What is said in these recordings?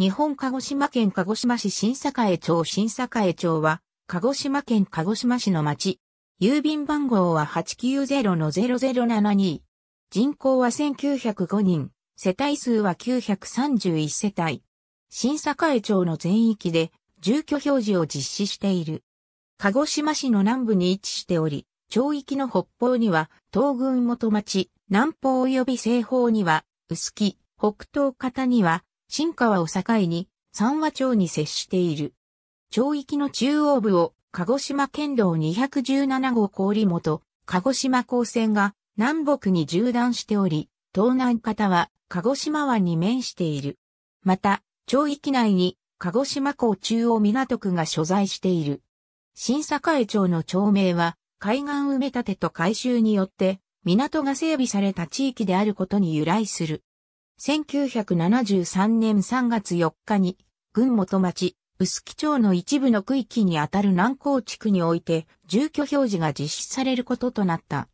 日本鹿児島県鹿児島市新栄町新栄町は、鹿児島県鹿児島市の町。郵便番号は890-0072。人口は1905人。世帯数は931世帯。新栄町の全域で住居表示を実施している。鹿児島市の南部に位置しており、町域の北方には東軍元町、南方及び西方には臼杵、北東方には新川を境に三和町に接している。町域の中央部を鹿児島県道217号郡元、鹿児島港線が南北に縦断しており、東南方は鹿児島湾に面している。また、町域内に鹿児島港中央港区が所在している。新栄町の町名は海岸埋め立てと改修によって港が整備された地域であることに由来する。1973年3月4日に、群元町、薄木町の一部の区域にあたる南高地区において、住居表示が実施されることとなった。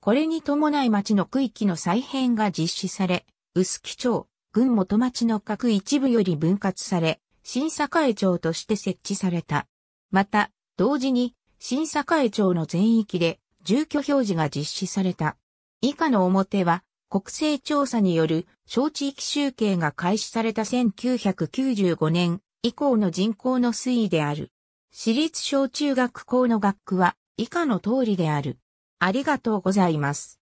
これに伴い町の区域の再編が実施され、薄木町、群元町の各一部より分割され、新栄町として設置された。また、同時に、新栄町の全域で、住居表示が実施された。以下の表は、国勢調査による小地域集計が開始された1995年以降の人口の推移である。私立小中学校の学区は以下の通りである。ありがとうございます。